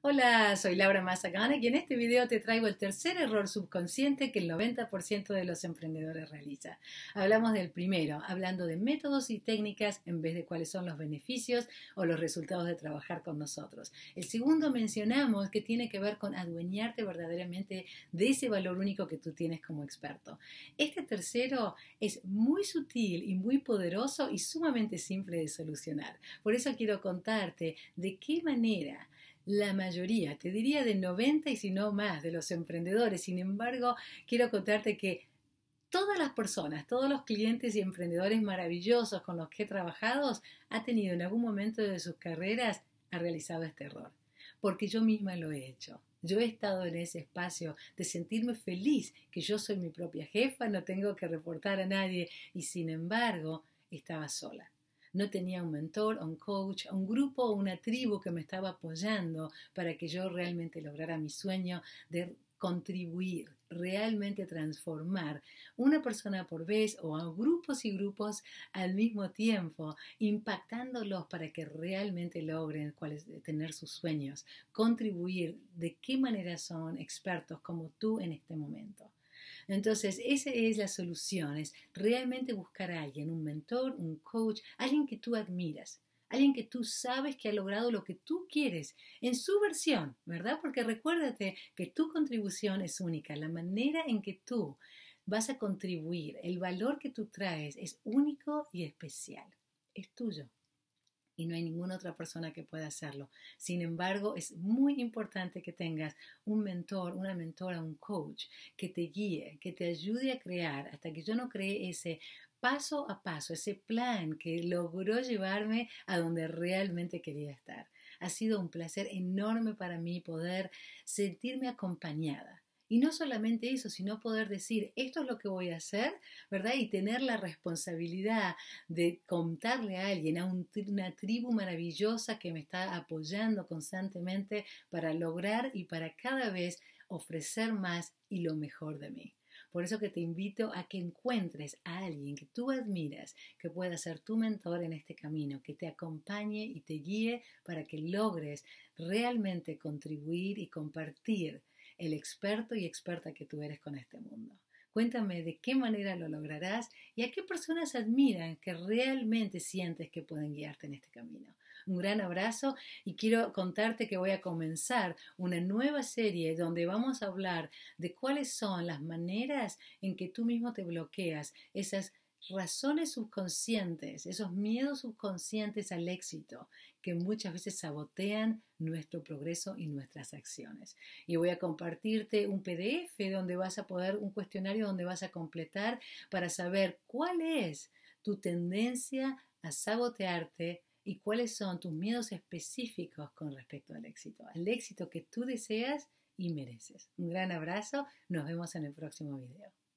Hola, soy Laura Mazagana y en este video te traigo el tercer error subconsciente que el 90% de los emprendedores realiza. Hablamos del primero, hablando de métodos y técnicas en vez de cuáles son los beneficios o los resultados de trabajar con nosotros. El segundo mencionamos que tiene que ver con adueñarte verdaderamente de ese valor único que tú tienes como experto. Este tercero es muy sutil y muy poderoso y sumamente simple de solucionar. Por eso quiero contarte de qué manera la mayoría, te diría de 90 y si no más, de los emprendedores. Sin embargo, quiero contarte que todas las personas, todos los clientes y emprendedores maravillosos con los que he trabajado, ha tenido en algún momento de sus carreras, ha realizado este error. Porque yo misma lo he hecho. Yo he estado en ese espacio de sentirme feliz, que yo soy mi propia jefa, no tengo que reportar a nadie y sin embargo estaba sola. No tenía un mentor, un coach, un grupo, o una tribu que me estaba apoyando para que yo realmente lograra mi sueño de contribuir, realmente transformar una persona por vez o a grupos y grupos al mismo tiempo, impactándolos para que realmente logren tener sus sueños, contribuir de qué manera son expertos como tú en este momento. Entonces, esa es la solución, es realmente buscar a alguien, un mentor, un coach, alguien que tú admiras, alguien que tú sabes que ha logrado lo que tú quieres en su versión, ¿verdad? Porque recuérdate que tu contribución es única, la manera en que tú vas a contribuir, el valor que tú traes es único y especial, es tuyo y no hay ninguna otra persona que pueda hacerlo. Sin embargo, es muy importante que tengas un mentor, una mentora, un coach que te guíe, que te ayude a crear. Hasta que yo no creé ese paso a paso, ese plan que logró llevarme a donde realmente quería estar. Ha sido un placer enorme para mí poder sentirme acompañada y no solamente eso, sino poder decir, esto es lo que voy a hacer, ¿verdad? Y tener la responsabilidad de contarle a alguien, a una tribu maravillosa que me está apoyando constantemente para lograr y para cada vez ofrecer más y lo mejor de mí. Por eso que te invito a que encuentres a alguien que tú admiras, que pueda ser tu mentor en este camino, que te acompañe y te guíe para que logres realmente contribuir y compartir el experto y experta que tú eres con este mundo. Cuéntame de qué manera lo lograrás y a qué personas admiran que realmente sientes que pueden guiarte en este camino. Un gran abrazo y quiero contarte que voy a comenzar una nueva serie donde vamos a hablar de cuáles son las maneras en que tú mismo te bloqueas esas razones subconscientes, esos miedos subconscientes al éxito que muchas veces sabotean nuestro progreso y nuestras acciones. Y voy a compartirte un PDF donde vas a poder, un cuestionario donde vas a completar para saber cuál es tu tendencia a sabotearte y cuáles son tus miedos específicos con respecto al éxito, al éxito que tú deseas y mereces. Un gran abrazo, nos vemos en el próximo video.